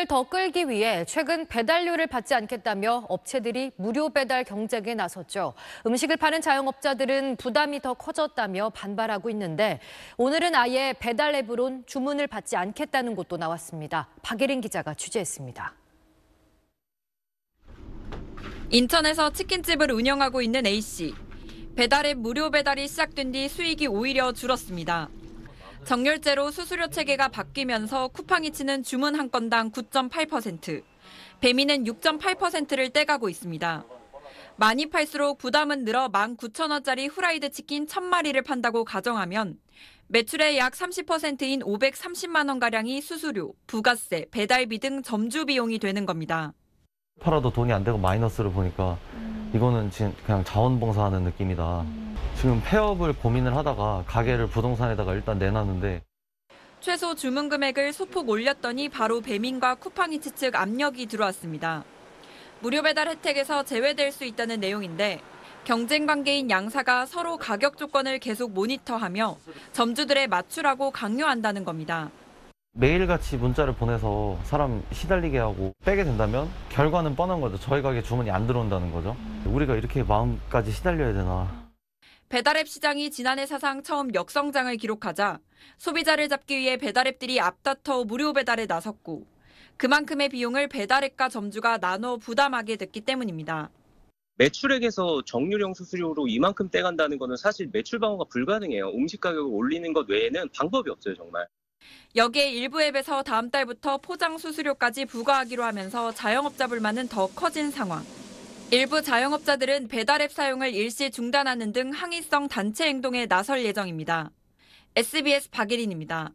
손님을 더 끌기 위해 최근 배달료를 받지 않겠다며 업체들이 무료 배달 경쟁에 나섰죠. 음식을 파는 자영업자들은 부담이 더 커졌다며 반발하고 있는데 오늘은 아예 배달 앱으론 주문을 받지 않겠다는 곳도 나왔습니다. 박예린 기자가 취재했습니다. 인천에서 치킨집을 운영하고 있는 A씨. 배달 앱 무료 배달이 시작된 뒤 수익이 오히려 줄었습니다. 정렬제로 수수료 체계가 바뀌면서 쿠팡이 치는 주문 한 건당 9.8%, 배민은 6.8%를 떼가고 있습니다. 많이 팔수록 부담은 늘어 19,000원짜리 후라이드 치킨 1,000마리를 판다고 가정하면 매출의 약 30%인 530만 원가량이 수수료, 부가세, 배달비 등 점주 비용이 되는 겁니다. 팔아도 돈이 안 되고 마이너스를 보니까 이거는 지금 그냥 자원봉사하는 느낌이다. 음. 지금 폐업을 고민을 하다가 가게를 부동산에다가 일단 내놨는데 최소 주문 금액을 소폭 올렸더니 바로 배민과 쿠팡이츠 측 압력이 들어왔습니다. 무료 배달 혜택에서 제외될 수 있다는 내용인데 경쟁 관계인 양사가 서로 가격 조건을 계속 모니터하며 점주들의 맞추라고 강요한다는 겁니다. 매일같이 문자를 보내서 사람 시달리게 하고 빼게 된다면 결과는 뻔한 거죠. 저희 가게 주문이 안 들어온다는 거죠. 우리가 이렇게 마음까지 시달려야 되나. 배달앱 시장이 지난해 사상 처음 역성장을 기록하자 소비자를 잡기 위해 배달앱들이 앞다퉈 무료 배달에 나섰고 그만큼의 비용을 배달앱과 점주가 나눠 부담하게 됐기 때문입니다. 매출액에서 정률형 수수료로 이만큼 떼간다는 것은 사실 매출 방어가 불가능해요. 음식 가격을 올리는 것 외에는 방법이 없어요, 정말. 여기에 일부 앱에서 다음 달부터 포장 수수료까지 부과하기로 하면서 자영업자 불만은 더 커진 상황. 일부 자영업자들은 배달앱 사용을 일시 중단하는 등 항의성 단체 행동에 나설 예정입니다. SBS 박예린입니다.